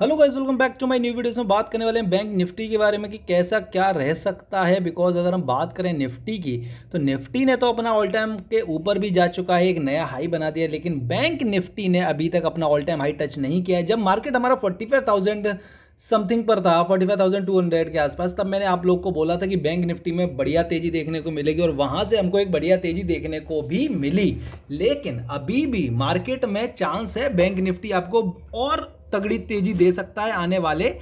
hello guys welcome back to my new videos में बात करने वाले हैं बैंक निफ्टी के बारे में कि कैसा क्या रह सकता है बिकॉज अगर हम बात करें निफ्टी की तो निफ्टी ने तो अपना ऑल टाइम के ऊपर भी जा चुका है एक नया हाई बना दिया लेकिन बैंक निफ्टी ने अभी तक अपना ऑल टाइम हाई टच नहीं किया है जब मार्केट हमारा फोर्टी समथिंग पर था forty five thousand two hundred के आसपास तब मैंने आप लोग को बोला था कि बैंक निफ्टी में बढ़िया तेजी देखने को मिलेगी और वहां से हमको एक बढ़िया तेजी देखने को भी मिली लेकिन अभी भी मार्केट में चांस है बैंक निफ्टी आपको और तगड़ी तेजी दे सकता है आने वाले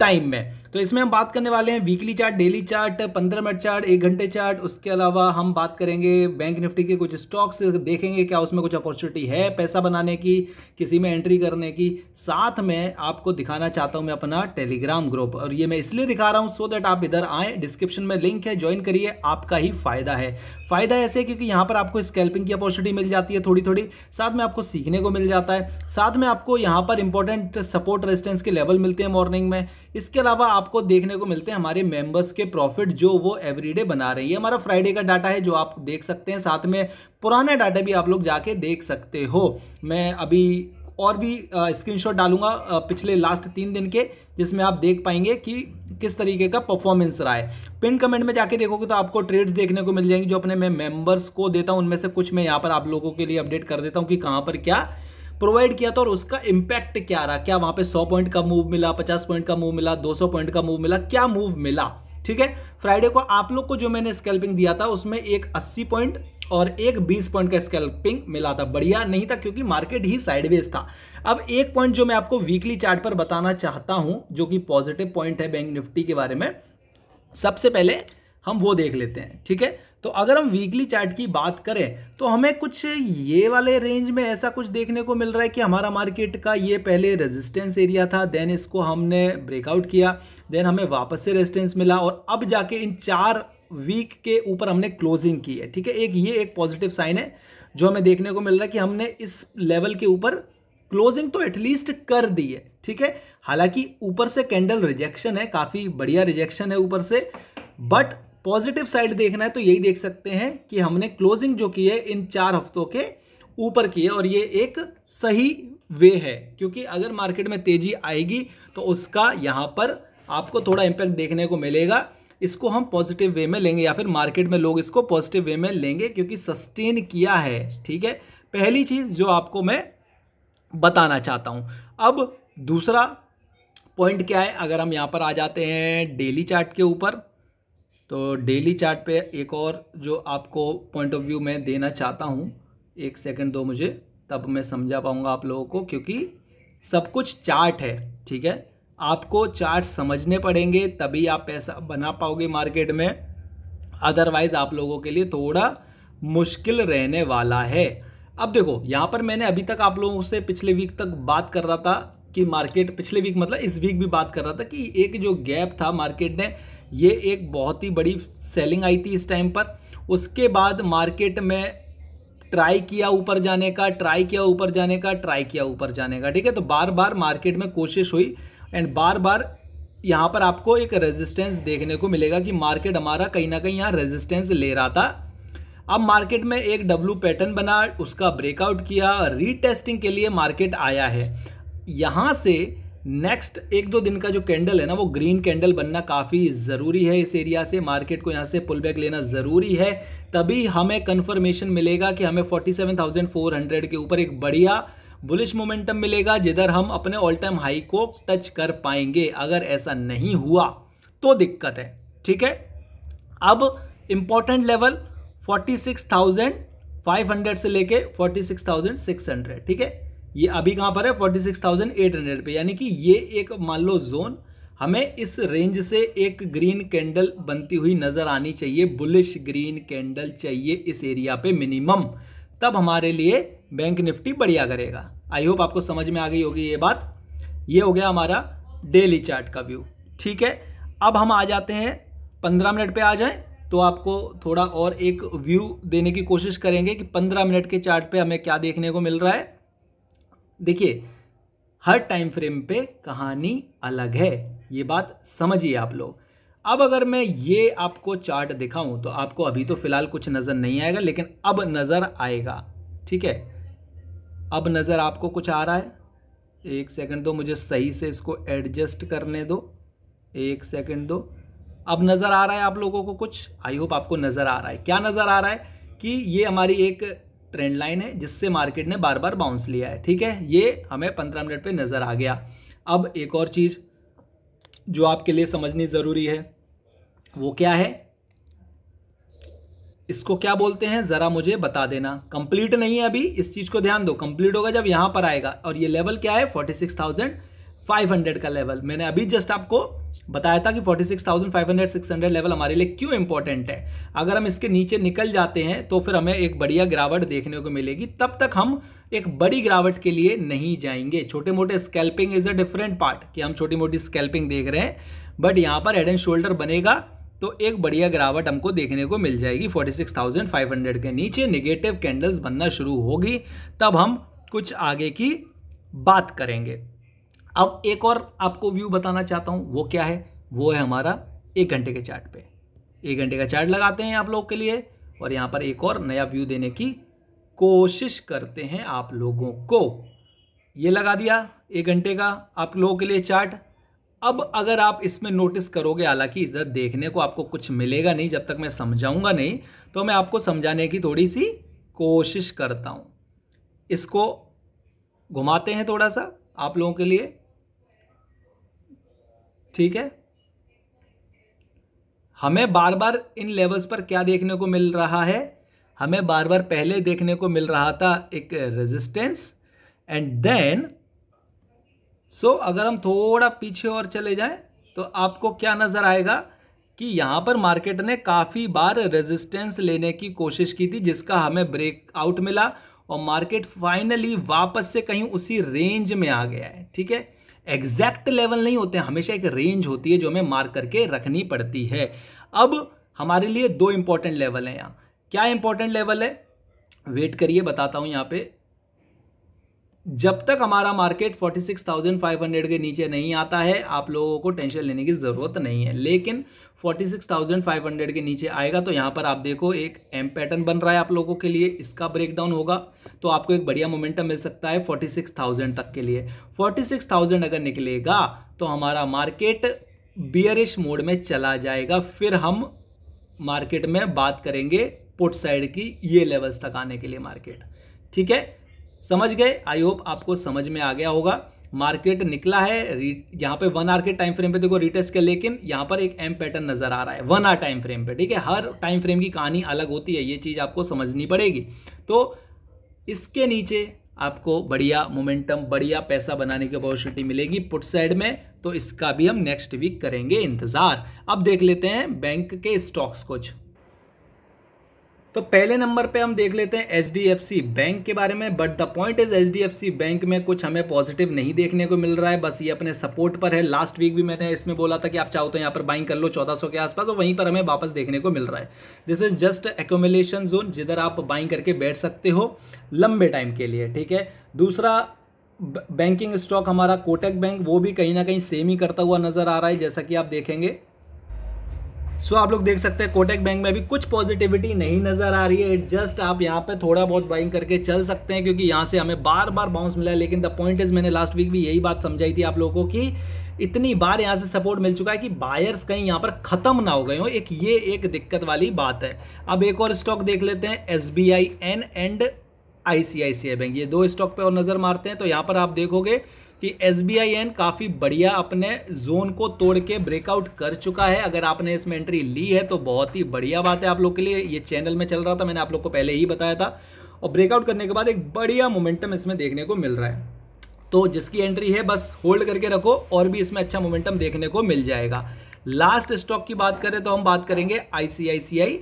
टाइम में तो इसमें हम बात करने वाले हैं वीकली चार्ट डेली चार्ट पंद्रह मिनट चार्ट एक घंटे चार्ट उसके अलावा हम बात करेंगे बैंक निफ्टी के कुछ स्टॉक्स देखेंगे क्या उसमें कुछ अपॉर्चुनिटी है पैसा बनाने की किसी में एंट्री करने की साथ में आपको दिखाना चाहता हूँ मैं अपना टेलीग्राम ग्रुप और ये मैं इसलिए दिखा रहा हूँ सो दैट आप इधर आएँ डिस्क्रिप्शन में लिंक है ज्वाइन करिए आपका ही फायदा है फायदा ऐसे क्योंकि यहाँ पर आपको स्कैल्पिंग की अपॉर्चुनिटी मिल जाती है थोड़ी थोड़ी साथ में आपको सीखने को मिल जाता है साथ में आपको यहाँ पर इंपॉर्टेंट सपोर्ट रेजिस्टेंस के लेवल मिलते हैं मॉर्निंग में इसके अलावा आपको देखने को मिलते हैं हमारे मेंबर्स के प्रॉफिट जो वो एवरीडे बना रही है हमारा फ्राइडे का डाटा है जो आप देख सकते हैं साथ में पुराना डाटा भी आप लोग जाके देख सकते हो मैं अभी और भी स्क्रीनशॉट डालूंगा पिछले लास्ट तीन दिन के जिसमें आप देख पाएंगे कि किस तरीके का परफॉर्मेंस रहा है पिन कमेंट में जाके देखोगे तो आपको ट्रेड्स देखने को मिल जाएंगे जो अपने मैं मेंबर्स को देता हूं उनमें से कुछ मैं यहां पर आप लोगों के लिए अपडेट कर देता हूं कि कहां पर क्या प्रोवाइड किया था और उसका इम्पैक्ट क्या रहा क्या वहां पे 100 पॉइंट का मूव मिला 50 पॉइंट का मूव मिला 200 पॉइंट का मूव मिला क्या मूव मिला ठीक है फ्राइडे को आप लोग को जो मैंने स्कैल्पिंग दिया था उसमें एक 80 पॉइंट और एक 20 पॉइंट का स्कैल्पिंग मिला था बढ़िया नहीं था क्योंकि मार्केट ही साइडवेज था अब एक पॉइंट जो मैं आपको वीकली चार्ट पर बताना चाहता हूं जो कि पॉजिटिव पॉइंट है बैंक निफ्टी के बारे में सबसे पहले हम वो देख लेते हैं ठीक है तो अगर हम वीकली चार्ट की बात करें तो हमें कुछ ये वाले रेंज में ऐसा कुछ देखने को मिल रहा है कि हमारा मार्केट का ये पहले रेजिस्टेंस एरिया था देन इसको हमने ब्रेकआउट किया देन हमें वापस से रेजिस्टेंस मिला और अब जाके इन चार वीक के ऊपर हमने क्लोजिंग की है ठीक है एक ये एक पॉजिटिव साइन है जो हमें देखने को मिल रहा है कि हमने इस लेवल के ऊपर क्लोजिंग तो एटलीस्ट कर दी है ठीक है हालांकि ऊपर से कैंडल रिजेक्शन है काफ़ी बढ़िया रिजेक्शन है ऊपर से बट पॉजिटिव साइड देखना है तो यही देख सकते हैं कि हमने क्लोजिंग जो की है इन चार हफ्तों के ऊपर की है और ये एक सही वे है क्योंकि अगर मार्केट में तेज़ी आएगी तो उसका यहाँ पर आपको थोड़ा इम्पैक्ट देखने को मिलेगा इसको हम पॉजिटिव वे में लेंगे या फिर मार्केट में लोग इसको पॉजिटिव वे में लेंगे क्योंकि सस्टेन किया है ठीक है पहली चीज़ जो आपको मैं बताना चाहता हूँ अब दूसरा पॉइंट क्या है अगर हम यहाँ पर आ जाते हैं डेली चार्ट के ऊपर तो डेली चार्ट पे एक और जो आपको पॉइंट ऑफ व्यू मैं देना चाहता हूँ एक सेकंड दो मुझे तब मैं समझा पाऊँगा आप लोगों को क्योंकि सब कुछ चार्ट है ठीक है आपको चार्ट समझने पड़ेंगे तभी आप पैसा बना पाओगे मार्केट में अदरवाइज़ आप लोगों के लिए थोड़ा मुश्किल रहने वाला है अब देखो यहाँ पर मैंने अभी तक आप लोगों से पिछले वीक तक बात कर रहा था कि मार्केट पिछले वीक मतलब इस वीक भी बात कर रहा था कि एक जो गैप था मार्केट ने ये एक बहुत ही बड़ी सेलिंग आई थी इस टाइम पर उसके बाद मार्केट में ट्राई किया ऊपर जाने का ट्राई किया ऊपर जाने का ट्राई किया ऊपर जाने का ठीक है तो बार बार मार्केट में कोशिश हुई एंड बार बार यहाँ पर आपको एक रेजिस्टेंस देखने को मिलेगा कि मार्केट हमारा कहीं ना कहीं यहाँ रेजिस्टेंस ले रहा था अब मार्केट में एक डब्लू पैटर्न बना उसका ब्रेकआउट किया रीटेस्टिंग के लिए मार्केट आया है यहाँ से नेक्स्ट एक दो दिन का जो कैंडल है ना वो ग्रीन कैंडल बनना काफ़ी ज़रूरी है इस एरिया से मार्केट को यहाँ से पुल बैक लेना ज़रूरी है तभी हमें कन्फर्मेशन मिलेगा कि हमें 47,400 के ऊपर एक बढ़िया बुलिश मोमेंटम मिलेगा जिधर हम अपने ऑल टाइम हाई को टच कर पाएंगे अगर ऐसा नहीं हुआ तो दिक्कत है ठीक है अब इम्पॉर्टेंट लेवल हंड्रेड से लेके हंड्रेड ठीक है ये अभी कहाँ पर है 46,800 पे यानी कि ये एक मान लो जोन हमें इस रेंज से एक ग्रीन कैंडल बनती हुई नज़र आनी चाहिए बुलिश ग्रीन कैंडल चाहिए इस एरिया पे मिनिमम तब हमारे लिए बैंक निफ्टी बढ़िया करेगा आई होप आपको समझ में आ गई होगी ये बात ये हो गया हमारा डेली चार्ट का व्यू ठीक है अब हम आ जाते हैं पंद्रह मिनट पर आ जाएँ तो आपको थोड़ा और एक व्यू देने की कोशिश करेंगे कि पंद्रह मिनट के चार्ट पे हमें क्या देखने को मिल रहा है देखिए हर टाइम फ्रेम पे कहानी अलग है ये बात समझिए आप लोग अब अगर मैं ये आपको चार्ट दिखाऊं तो आपको अभी तो फिलहाल कुछ नज़र नहीं आएगा लेकिन अब नज़र आएगा ठीक है अब नज़र आपको कुछ आ रहा है एक सेकंड दो मुझे सही से इसको एडजस्ट करने दो एक सेकंड दो अब नज़र आ रहा है आप लोगों को कुछ आई होप आपको नज़र आ रहा है क्या नज़र आ रहा है कि ये हमारी एक ट्रेंड लाइन है जिससे मार्केट ने बार बार बाउंस लिया है ठीक है ये हमें पंद्रह मिनट पर नज़र आ गया अब एक और चीज़ जो आपके लिए समझनी ज़रूरी है वो क्या है इसको क्या बोलते हैं ज़रा मुझे बता देना कंप्लीट नहीं है अभी इस चीज़ को ध्यान दो कंप्लीट होगा जब यहाँ पर आएगा और ये लेवल क्या है forty six thousand five hundred का लेवल मैंने अभी जस्ट आपको बताया था कि 46,500 600 लेवल हमारे लिए क्यों इंपॉर्टेंट है अगर हम इसके नीचे निकल जाते हैं तो फिर हमें एक बढ़िया गिरावट देखने को मिलेगी तब तक हम एक बड़ी गिरावट के लिए नहीं जाएंगे छोटे मोटे scalping is a different part कि हम छोटी मोटी स्कैल्पिंग देख रहे हैं बट यहाँ पर हेड एंड शोल्डर बनेगा तो एक बढ़िया गिरावट हमको देखने को मिल जाएगी 46,500 के नीचे निगेटिव कैंडल्स बनना शुरू होगी तब हम कुछ आगे की बात करेंगे अब एक और आपको व्यू बताना चाहता हूँ वो क्या है वो है हमारा एक घंटे के चार्ट पे एक घंटे का चार्ट लगाते हैं आप लोग के लिए और यहाँ पर एक और नया व्यू देने की कोशिश करते हैं आप लोगों को ये लगा दिया एक घंटे का आप लोगों के लिए चार्ट अब अगर आप इसमें नोटिस करोगे हालांकि इधर देखने को आपको कुछ मिलेगा नहीं जब तक मैं समझाऊंगा नहीं तो मैं आपको समझाने की थोड़ी सी कोशिश करता हूँ इसको घुमाते हैं थोड़ा सा आप लोगों के लिए ठीक है हमें बार बार इन लेवल्स पर क्या देखने को मिल रहा है हमें बार बार पहले देखने को मिल रहा था एक रेजिस्टेंस एंड देन सो अगर हम थोड़ा पीछे और चले जाएं तो आपको क्या नज़र आएगा कि यहाँ पर मार्केट ने काफ़ी बार रेजिस्टेंस लेने की कोशिश की थी जिसका हमें ब्रेक आउट मिला और मार्केट फाइनली वापस से कहीं उसी रेंज में आ गया है ठीक है एग्जैक्ट लेवल नहीं होते हमेशा एक रेंज होती है जो हमें मार्क करके रखनी पड़ती है अब हमारे लिए दो इंपॉर्टेंट लेवल हैं यहाँ क्या इंपॉर्टेंट लेवल है वेट करिए बताता हूँ यहाँ पे जब तक हमारा मार्केट 46,500 के नीचे नहीं आता है आप लोगों को टेंशन लेने की ज़रूरत नहीं है लेकिन 46,500 के नीचे आएगा तो यहाँ पर आप देखो एक एम पैटर्न बन रहा है आप लोगों के लिए इसका ब्रेकडाउन होगा तो आपको एक बढ़िया मोमेंटम मिल सकता है 46,000 तक के लिए 46,000 अगर निकलेगा तो हमारा मार्केट बियरिश मोड में चला जाएगा फिर हम मार्केट में बात करेंगे पुट साइड की ये लेवल्स तक आने के लिए मार्केट ठीक है समझ गए आई होप आपको समझ में आ गया होगा मार्केट निकला है यहाँ पे वन आर के टाइम फ्रेम पे देखो रिटेस्ट के लेकिन यहाँ पर एक एम पैटर्न नजर आ रहा है वन आर टाइम फ्रेम पे ठीक है हर टाइम फ्रेम की कहानी अलग होती है ये चीज़ आपको समझनी पड़ेगी तो इसके नीचे आपको बढ़िया मोमेंटम बढ़िया पैसा बनाने की अपॉर्चुनिटी मिलेगी पुट साइड में तो इसका भी हम नेक्स्ट वीक करेंगे इंतज़ार अब देख लेते हैं बैंक के स्टॉक्स कुछ तो पहले नंबर पे हम देख लेते हैं H D F C bank के बारे में but the point is H D F C bank में कुछ हमें पॉजिटिव नहीं देखने को मिल रहा है बस ये अपने सपोर्ट पर है लास्ट वीक भी मैंने इसमें बोला था कि आप चाहो तो यहाँ पर बाइंग कर लो 1400 के आसपास और वहीं पर हमें वापस देखने को मिल रहा है this is just accumulation zone जिधर आप बाइंग करके बैठ सकते हो लंबे टाइम के लिए ठीक है दूसरा बैंकिंग स्टॉक हमारा कोटक बैंक वो भी कहीं ना कहीं सेम ही करता हुआ नज़र आ रहा है जैसा कि आप देखेंगे सो so, आप लोग देख सकते हैं कोटेक बैंक में भी कुछ पॉजिटिविटी नहीं नजर आ रही है इट जस्ट आप यहाँ पे थोड़ा बहुत बाइंग करके चल सकते हैं क्योंकि यहाँ से हमें बार बार बाउंस मिला है लेकिन द पॉइंट इज मैंने लास्ट वीक भी यही बात समझाई थी आप लोगों को कि इतनी बार यहाँ से सपोर्ट मिल चुका है कि बायर्स कहीं यहाँ पर खत्म ना हो गए हो एक ये एक दिक्कत वाली बात है अब एक और स्टॉक देख लेते हैं S B I N and I C I C I bank ये दो स्टॉक पे और नज़र मारते हैं तो यहाँ पर आप देखोगे कि एस काफ़ी बढ़िया अपने जोन को तोड़ के ब्रेकआउट कर चुका है अगर आपने इसमें एंट्री ली है तो बहुत ही बढ़िया बात है आप लोग के लिए ये चैनल में चल रहा था मैंने आप लोग को पहले ही बताया था और ब्रेकआउट करने के बाद एक बढ़िया मोमेंटम इसमें देखने को मिल रहा है तो जिसकी एंट्री है बस होल्ड करके रखो और भी इसमें अच्छा मोमेंटम देखने को मिल जाएगा लास्ट स्टॉक की बात करें तो हम बात करेंगे आईसीआईसीआई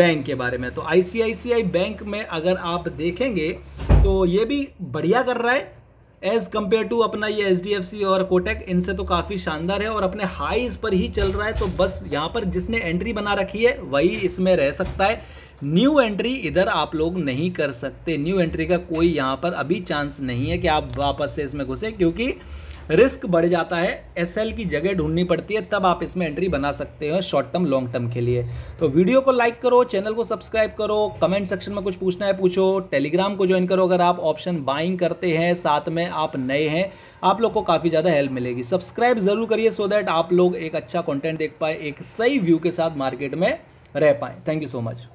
बैंक के बारे में तो आई बैंक में अगर आप देखेंगे तो ये भी बढ़िया कर रहा है एज कम्पेयर टू अपना ये एच डी एफ सी और कोटेक इनसे तो काफ़ी शानदार है और अपने हाईज पर ही चल रहा है तो बस यहाँ पर जिसने एंट्री बना रखी है वही इसमें रह सकता है न्यू एंट्री इधर आप लोग नहीं कर सकते न्यू एंट्री का कोई यहाँ पर अभी चांस नहीं है कि आप वापस से इसमें घुसे क्योंकि रिस्क बढ़ जाता है एस की जगह ढूंढनी पड़ती है तब आप इसमें एंट्री बना सकते हो शॉर्ट टर्म लॉन्ग टर्म के लिए तो वीडियो को लाइक करो चैनल को सब्सक्राइब करो कमेंट सेक्शन में कुछ पूछना है पूछो टेलीग्राम को ज्वाइन करो अगर आप ऑप्शन बाइंग करते हैं साथ में आप नए हैं आप लोग को काफ़ी ज़्यादा हेल्प मिलेगी सब्सक्राइब ज़रूर करिए सो दैट आप लोग एक अच्छा कॉन्टेंट देख पाए एक सही व्यू के साथ मार्केट में रह पाएँ थैंक यू सो मच